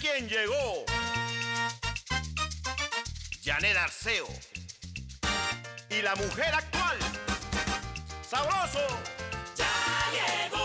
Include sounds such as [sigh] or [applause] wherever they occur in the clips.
quién llegó. Janet Arceo. Y la mujer actual. Sabroso. Ya llegó.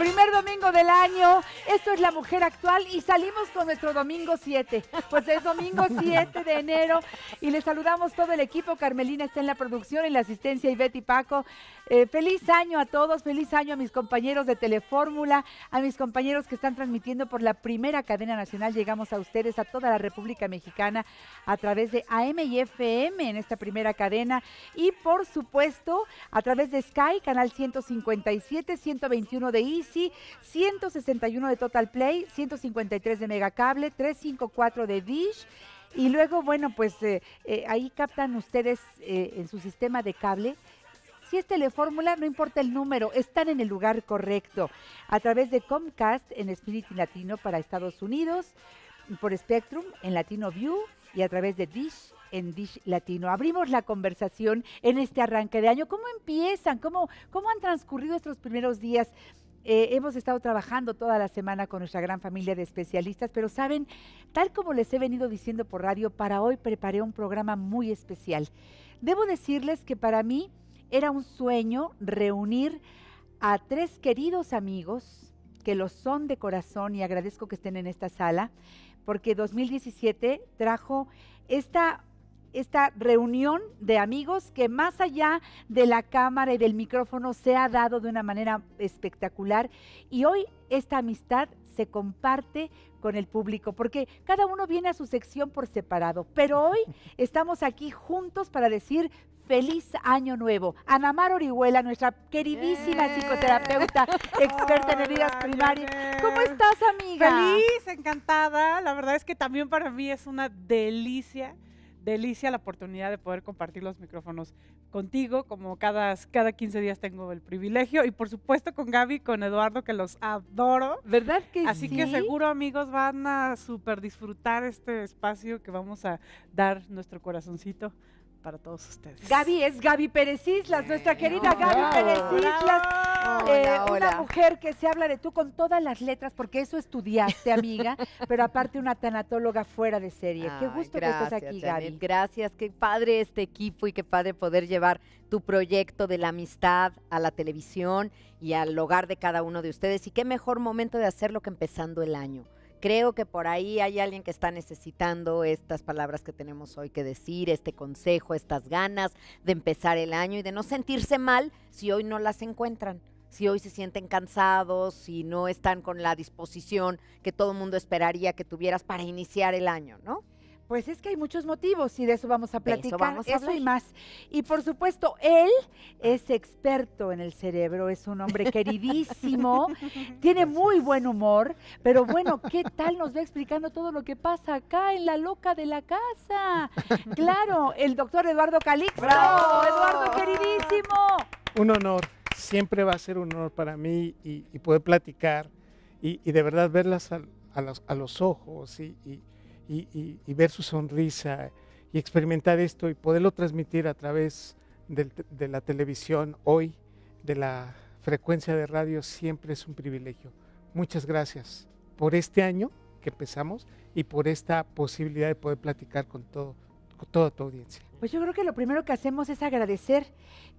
Primer domingo del año. Esto es La Mujer Actual y salimos con nuestro domingo 7. Pues es domingo 7 [laughs] de enero y les saludamos todo el equipo. Carmelina está en la producción, en la asistencia y Betty Paco. Eh, feliz año a todos, feliz año a mis compañeros de Telefórmula, a mis compañeros que están transmitiendo por la primera cadena nacional. Llegamos a ustedes, a toda la República Mexicana, a través de AM y FM en esta primera cadena y por supuesto a través de Sky, canal 157, 121 de IS Sí, 161 de Total Play, 153 de Megacable, 354 de Dish. Y luego, bueno, pues eh, eh, ahí captan ustedes eh, en su sistema de cable si es telefórmula, no importa el número, están en el lugar correcto. A través de Comcast en Spirit Latino para Estados Unidos, por Spectrum en Latino View y a través de Dish en Dish Latino. Abrimos la conversación en este arranque de año. ¿Cómo empiezan? ¿Cómo, cómo han transcurrido estos primeros días eh, hemos estado trabajando toda la semana con nuestra gran familia de especialistas, pero saben, tal como les he venido diciendo por radio, para hoy preparé un programa muy especial. Debo decirles que para mí era un sueño reunir a tres queridos amigos que lo son de corazón y agradezco que estén en esta sala, porque 2017 trajo esta esta reunión de amigos que más allá de la cámara y del micrófono se ha dado de una manera espectacular y hoy esta amistad se comparte con el público, porque cada uno viene a su sección por separado, pero hoy [laughs] estamos aquí juntos para decir feliz año nuevo. Anamar Orihuela, nuestra queridísima eh. psicoterapeuta, experta en heridas primarias. ¿Cómo estás, amiga? Feliz, encantada. La verdad es que también para mí es una delicia delicia la oportunidad de poder compartir los micrófonos contigo, como cada, cada 15 días tengo el privilegio, y por supuesto con Gaby, con Eduardo, que los adoro. ¿Verdad que Así que seguro, amigos, van a super disfrutar este espacio que vamos a dar nuestro corazoncito para todos ustedes. Gaby es Gaby Pérez Islas, nuestra querida Gaby Pérez Islas. Eh, una mujer que se habla de tú con todas las letras, porque eso estudiaste, amiga, [laughs] pero aparte una tanatóloga fuera de serie. qué gusto que estés aquí, Gaby. Gracias, qué padre este equipo y qué padre poder llevar tu proyecto de la amistad a la televisión y al hogar de cada uno de ustedes. Y qué mejor momento de hacerlo que empezando el año. Creo que por ahí hay alguien que está necesitando estas palabras que tenemos hoy que decir, este consejo, estas ganas de empezar el año y de no sentirse mal si hoy no las encuentran, si hoy se sienten cansados, si no están con la disposición que todo el mundo esperaría que tuvieras para iniciar el año, ¿no? Pues es que hay muchos motivos y de eso vamos a platicar, eso, vamos y más. Y por supuesto, él es experto en el cerebro, es un hombre queridísimo, [laughs] tiene muy buen humor, pero bueno, ¿qué tal nos va explicando todo lo que pasa acá en la loca de la casa? Claro, el doctor Eduardo Calixto. Eduardo, queridísimo. Un honor, siempre va a ser un honor para mí y, poder platicar y, de verdad verlas a, los, ojos y y, ver su sonrisa y experimentar esto y poderlo transmitir a través de la televisión hoy, de la frecuencia de radio, siempre es un privilegio. Muchas gracias por este año que empezamos y por esta posibilidad de poder platicar con todo toda tu audiencia? Pues yo creo que lo primero que hacemos es agradecer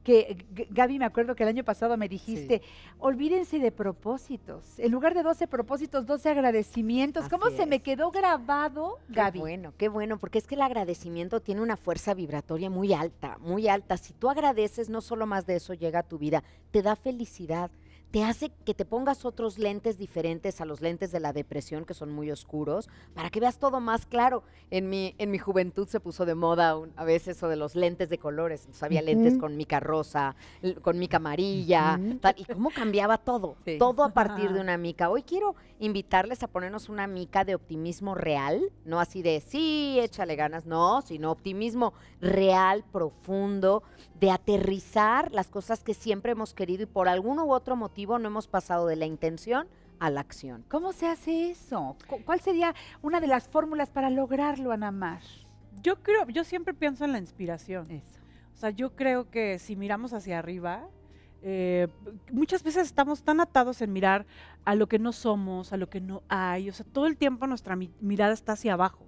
que, Gaby, me acuerdo que el año pasado me dijiste, olvídense de propósitos. En lugar de 12 propósitos, 12 agradecimientos. ¿Cómo se me quedó grabado, qué Gaby? Bueno, qué bueno, porque es que el agradecimiento tiene una fuerza vibratoria muy alta, muy alta. Si tú agradeces, no solo más de eso llega a tu vida, te da felicidad te hace que te pongas otros lentes diferentes a los lentes de la depresión, que son muy oscuros, para que veas todo más claro. En mi, en mi juventud se puso de moda a veces eso de los lentes de colores. había lentes con mica rosa, con mica amarilla, y cómo cambiaba todo, todo a partir de una mica. Hoy quiero invitarles a ponernos una mica de optimismo real, no así de sí, échale ganas, no, sino optimismo real, profundo, de aterrizar las cosas que siempre hemos querido y por algún u otro motivo no hemos pasado de la intención a la acción. ¿Cómo se hace eso? ¿Cuál sería una de las fórmulas para lograrlo, Ana Mar? Yo creo, yo siempre pienso en la inspiración. O sea, yo creo que si miramos hacia arriba, eh, muchas veces estamos tan atados en mirar a lo que no somos, a lo que no hay. O sea, todo el tiempo nuestra mirada está hacia abajo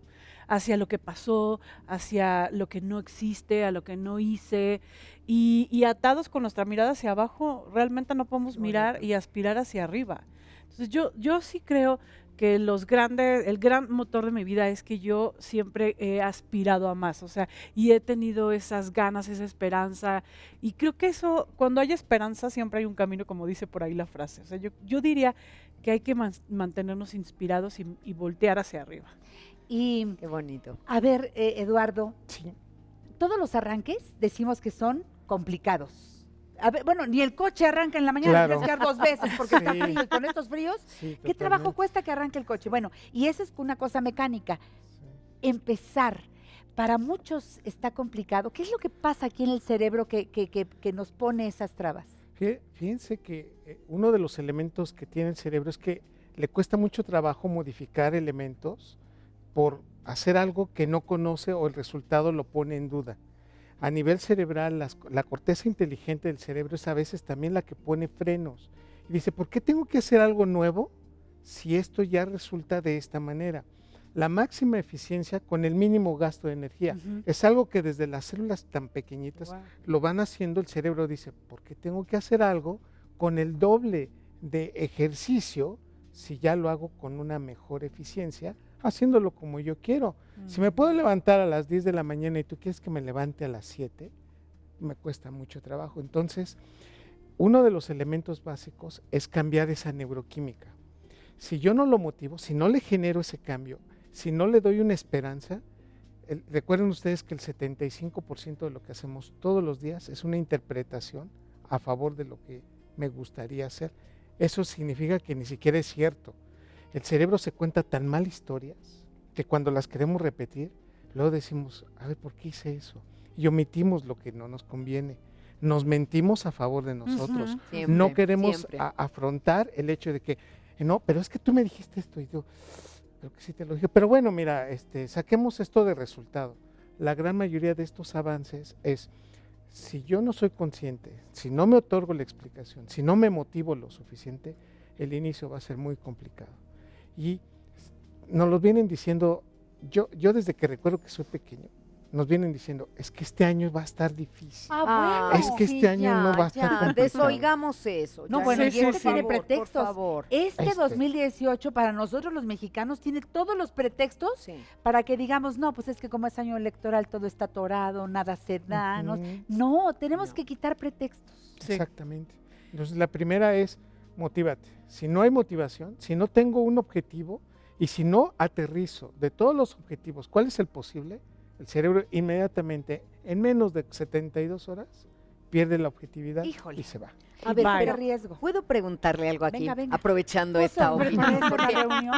hacia lo que pasó, hacia lo que no existe, a lo que no hice, y, atados con nuestra mirada hacia abajo, realmente no podemos mirar y aspirar hacia arriba. Entonces yo, yo sí creo que los grandes, el gran motor de mi vida es que yo siempre he aspirado a más, o sea, y he tenido esas ganas, esa esperanza, y creo que eso, cuando hay esperanza siempre hay un camino, como dice por ahí la frase, o sea, yo, diría que hay que mantenernos inspirados y, y voltear hacia arriba. Y, Qué bonito. A ver, eh, Eduardo, todos los arranques decimos que son complicados. bueno, ni el coche arranca en la mañana, claro. tienes dos veces porque [laughs] está frío y con estos fríos, ¿qué trabajo cuesta que arranque el coche? Bueno, y esa es una cosa mecánica. Empezar. Para muchos está complicado. ¿Qué es lo que pasa aquí en el cerebro que, que, nos pone esas trabas? Fíjense que eh, uno de los elementos que tiene el cerebro es que le cuesta mucho trabajo modificar elementos por hacer algo que no conoce o el resultado lo pone en duda. A nivel cerebral, la corteza inteligente del cerebro es a veces también la que pone frenos. Y dice, ¿por qué tengo que hacer algo nuevo si esto ya resulta de esta manera? La máxima eficiencia con el mínimo gasto de energía. Es algo que desde las células tan pequeñitas lo van haciendo el cerebro. Dice, ¿por qué tengo que hacer algo con el doble de ejercicio si ya lo hago con una mejor eficiencia? haciéndolo como yo quiero. Si me mm. puedo levantar a las 10 de la mañana y tú quieres que me levante a las 7, me cuesta mucho trabajo. Entonces, uno de los elementos básicos es cambiar esa neuroquímica. Si yo no lo motivo, si no le genero ese cambio, si no le doy una esperanza, recuerden ustedes que el 75% de lo que hacemos todos los días es una interpretación a favor de lo que me gustaría hacer. Eso significa que ni siquiera es cierto. El cerebro se cuenta tan mal historias que cuando las queremos repetir, luego decimos, a ver, ¿por qué hice eso? Y omitimos lo que no nos conviene. Nos mentimos a favor de nosotros. no queremos afrontar el hecho de que, no, pero es que tú me dijiste esto y yo creo que sí te lo dije. Pero bueno, mira, este, saquemos esto de resultado. La gran mayoría de estos avances es, si yo no soy consciente, si no me otorgo la explicación, si no me motivo lo suficiente, el inicio va a ser muy complicado. Y nos los vienen diciendo, yo, yo desde que recuerdo que soy pequeño, nos vienen diciendo, es que este año va a estar difícil. Ah, es que este año no va a estar complicado. Desoigamos eso. No, bueno, y este tiene pretextos. Este, 2018 este. para nosotros los mexicanos tiene todos los pretextos para que digamos, no, pues es que como es año electoral todo está atorado, nada se da. No, tenemos que quitar pretextos. Exactamente. Entonces la primera es motívate. Si no hay motivación, si no tengo un objetivo y si no aterrizo de todos los objetivos, ¿cuál es el posible? El cerebro inmediatamente, en menos de 72 horas, pierde la objetividad y se va. A ver, riesgo. ¿Puedo preguntarle algo aquí? Aprovechando esta opinión.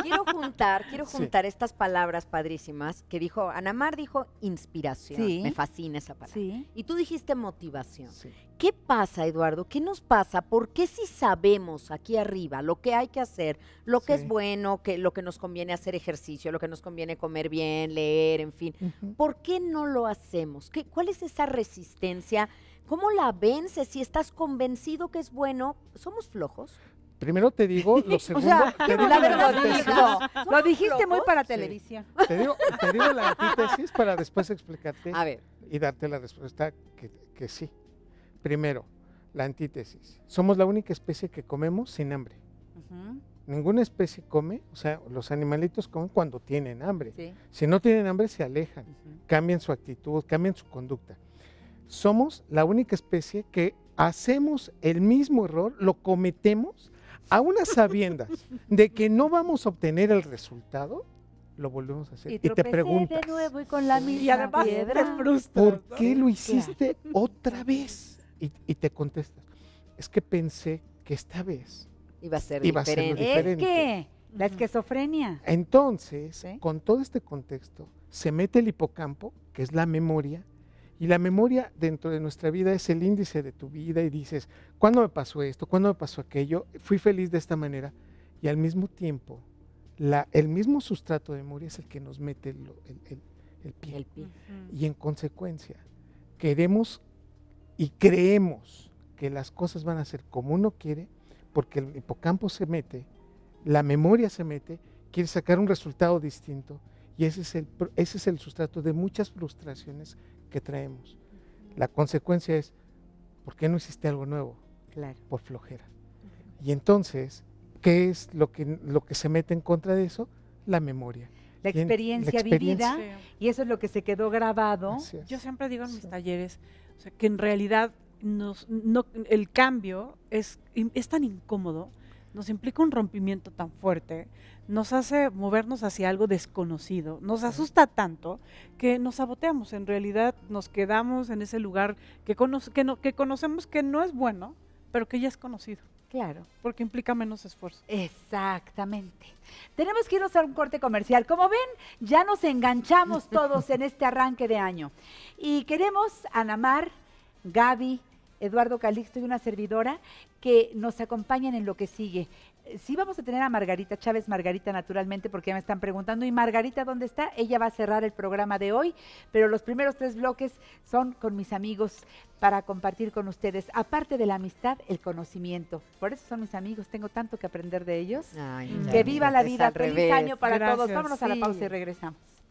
quiero juntar, quiero juntar estas palabras padrísimas que dijo, Ana Mar, dijo inspiración. Me fascina esa palabra. Y tú dijiste motivación. ¿Qué pasa, Eduardo? ¿Qué nos pasa? ¿Por qué si sabemos aquí arriba lo que hay que hacer, lo que es bueno, que, lo que nos conviene hacer ejercicio, lo que nos conviene comer bien, leer, en fin? ¿Por qué no lo hacemos? ¿Qué, ¿Cuál es esa resistencia? ¿Cómo la vences si estás convencido que es bueno? ¿Somos flojos? Primero te digo, lo [laughs] segundo. la verdad lo, lo dijiste muy para televisión. Te digo, la antítesis para después explicarte y darte la respuesta que, sí. Primero, la antítesis. Somos la única especie que comemos sin hambre. Ninguna especie come, o sea, los animalitos comen cuando tienen hambre. Si no tienen hambre, se alejan, cambian su actitud, cambian su conducta somos la única especie que hacemos el mismo error, lo cometemos, a una sabiendas de que no vamos a obtener el resultado, lo volvemos a hacer. Y, te preguntas. De nuevo y con la misma piedra. ¿Por qué lo hiciste otra vez? Y, te contestas. Es que pensé que esta vez iba a ser, diferente. Es que la esquizofrenia. Entonces, con todo este contexto, se mete el hipocampo, que es la memoria, y la memoria dentro de nuestra vida es el índice de tu vida y dices, ¿cuándo me pasó esto? ¿Cuándo me pasó aquello? Fui feliz de esta manera. Y al mismo tiempo, el mismo sustrato de memoria es el que nos mete el, el, pie. Y en consecuencia, queremos y creemos que las cosas van a ser como uno quiere, porque el hipocampo se mete, la memoria se mete, quiere sacar un resultado distinto. Y ese es ese es el sustrato de muchas frustraciones traemos. La consecuencia es, ¿por qué no hiciste algo nuevo? Por flojera. Y entonces, ¿qué es lo que, lo que se mete en contra de eso? La memoria. La experiencia, vivida y eso es lo que se quedó grabado. Yo siempre digo en mis talleres que en realidad el cambio es, es tan incómodo nos implica un rompimiento tan fuerte, nos hace movernos hacia algo desconocido, nos asusta tanto que nos saboteamos, en realidad nos quedamos en ese lugar que, que conocemos que no es bueno, pero que ya es conocido. Claro. Porque implica menos esfuerzo. Exactamente. Tenemos que irnos a un corte comercial. Como ven, ya nos enganchamos todos en este arranque de año. Y queremos, Anamar, Gaby, Eduardo Calixto y una servidora que nos acompañan en lo que sigue. Eh, sí vamos a tener a Margarita Chávez, Margarita naturalmente, porque ya me están preguntando, ¿y Margarita dónde está? Ella va a cerrar el programa de hoy, pero los primeros tres bloques son con mis amigos para compartir con ustedes, aparte de la amistad, el conocimiento. Por eso son mis amigos, tengo tanto que aprender de ellos. Mm. que viva la vida, feliz año para todos. Vámonos a la pausa y regresamos.